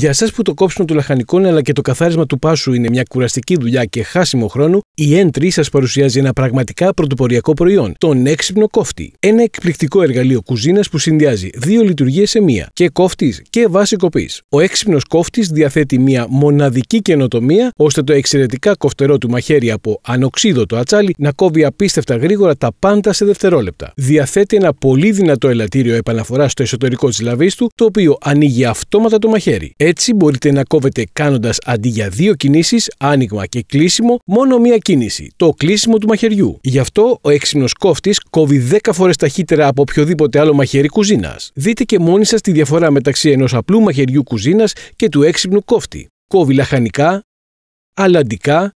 Για εσάς που το κόψιμο του λαχανικών αλλά και το καθάρισμα του πάσου είναι μια κουραστική δουλειά και χάσιμο χρόνο, η Entry 3 σας παρουσιάζει ένα πραγματικά πρωτοποριακό προϊόν, τον έξυπνο κόφτη. Ένα εκπληκτικό εργαλείο κουζίνας που συνδυάζει δύο λειτουργίες σε μία, και κόφτης και βάση κοπής. Ο έξυπνος κόφτης διαθέτει μια μοναδική καινοτομία ώστε το εξαιρετικά κοφτερό του μαχαίρι από ανοξίδωτο ατσάλι να κόβει απίστευτα γρήγορα τα πάντα σε δευτερόλεπτα. Διαθέτει ένα πολύ δυνατό ελαττήριο επαναφοράς στο εσωτερικό της λαβής του, το οποίο ανοίγει αυτόματα το μαχαίρι. Έτσι μπορείτε να κόβετε κάνοντας αντί για δύο κινήσεις, άνοιγμα και κλείσιμο, μόνο μία κίνηση, το κλείσιμο του μαχαιριού. Γι' αυτό ο έξυπνος κόφτης κόβει 10 φορές ταχύτερα από οποιοδήποτε άλλο μαχαίρι κουζίνας. Δείτε και μόνοι σας τη διαφορά μεταξύ ενός απλού μαχαιριού κουζίνας και του έξυπνου κόφτη. Κόβει λαχανικά, αλαντικά,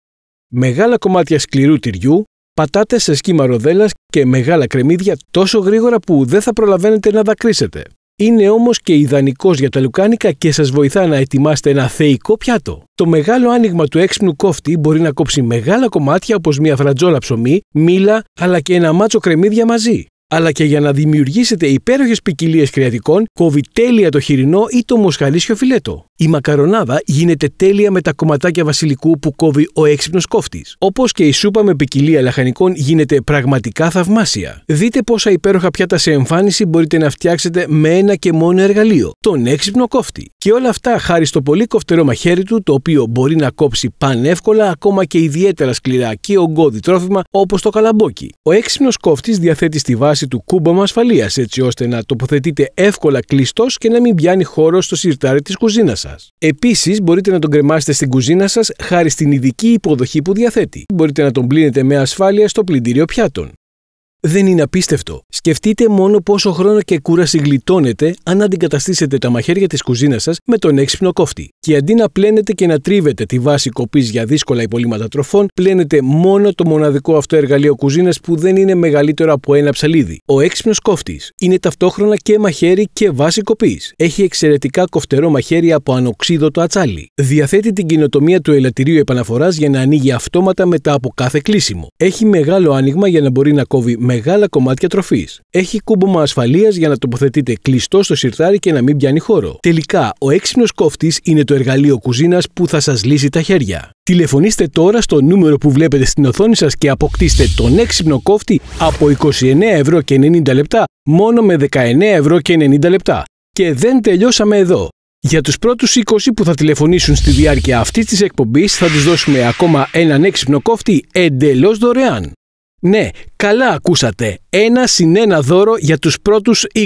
μεγάλα κομμάτια σκληρού τυριού, πατάτες σε σχήμα ροδέλας και μεγάλα κρεμμύδια τόσο γρήγορα που δεν θα προλαβαίνετε να δακρύσετε. Είναι όμως και ιδανικός για τα λουκάνικα και σας βοηθά να ετοιμάσετε ένα θεϊκό πιάτο. Το μεγάλο άνοιγμα του έξυπνου κόφτη μπορεί να κόψει μεγάλα κομμάτια όπως μια φρατζόλα ψωμί, μήλα αλλά και ένα μάτσο κρεμμύδια μαζί αλλά και για να δημιουργήσετε υπέροχες ποικιλίες κρεατικών, κόβει τέλεια το χοιρινό ή το μοσχαλίσιο φιλέτο. Η μακαρονάδα γίνεται τέλεια με τα κομματάκια βασιλικού που κόβει ο έξυπνος κόφτης. Όπως και η σούπα με ποικιλία λαχανικών γίνεται πραγματικά θαυμάσια. Δείτε πόσα υπέροχα πιάτα σε εμφάνιση μπορείτε να φτιάξετε με ένα και μόνο εργαλείο, τον έξυπνο κόφτη. Και όλα αυτά χάρη στο πολύ κοφτερό μαχαίρι του, το οποίο μπορεί να κόψει πανεύκολα ακόμα και ιδιαίτερα σκληρά και ογκώδη τρόφιμα όπως το καλαμπόκι. Ο έξυπνος κόφτης διαθέτει στη βάση του κούμπομα ασφαλείας, έτσι ώστε να τοποθετείτε εύκολα κλειστός και να μην πιάνει χώρο στο σιρτάρι της κουζίνας σας. Επίσης, μπορείτε να τον κρεμάσετε στην κουζίνα σας χάρη στην ειδική υποδοχή που διαθέτει. Μπορείτε να τον πλύνετε με ασφάλεια στο πλυντήριο πιάτων. Δεν είναι απίστευτο. Σκεφτείτε μόνο πόσο χρόνο και κούραση γλιτώνετε αν αντικαταστήσετε τα μαχαίρια της κουζίνας σας με τον έξυπνο κόφτη. Και αντί να πλένετε και να τρίβετε τη βάση κοπής για δύσκολα υπολείμματα τροφών, πλένετε μόνο το μοναδικό αυτό εργαλείο κουζίνας που δεν είναι μεγαλύτερο από ένα ψαλίδι. Ο έξυπνος κόφτης είναι ταυτόχρονα και μαχαίρι και βάση κοπής. Έχει εξαιρετικά κοφτερό μαχαίρι από ανοξίδωτο ατσάλι. Διαθέτει την κοινοτομία του ελαττηρίου επαναφοράς για να ανοίγει αυτόματα μετά από κάθε κλείσιμο. Έχει μεγάλο άνοιγμα για να μπορεί να κόβει μεγάλα κομμάτια τροφής. Έχει κούμπομα ασφαλείας για να τοποθετείτε κλειστό στο σιρτάρι και να μην πιάνει χώρο. Τελικά, ο έξυπνος κόφτης είναι το εργαλείο κουζίνας που θα σας λύσει τα χέρια. Τηλεφωνήστε τώρα στο νούμερο που βλέπετε στην οθόνη σας και αποκτήστε τον έξυπνο κόφτη από 29 ευρώ και 90 λεπτά μόνο με 19 ευρώ και 90 λεπτά. Και δεν τελειώσαμε εδώ. Για τους πρώτους 20 που θα τηλεφωνήσουν στη διάρκεια αυτής της εκπομπής θα τους δώσουμε ακόμα έναν έξυπνο κόφτη εντελώς δωρεάν. Ναι, καλά ακούσατε. Ένα συν ένα δώρο για τους πρώτους 20.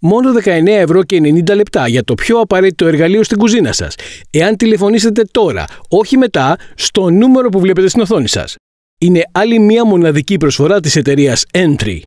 Μόνο 19 ευρώ και 90 λεπτά για το πιο απαραίτητο εργαλείο στην κουζίνα σας. Εάν τηλεφωνήσετε τώρα, όχι μετά, στο νούμερο που βλέπετε στην οθόνη σας. Είναι άλλη μία μοναδική προσφορά της εταιρείας Entry.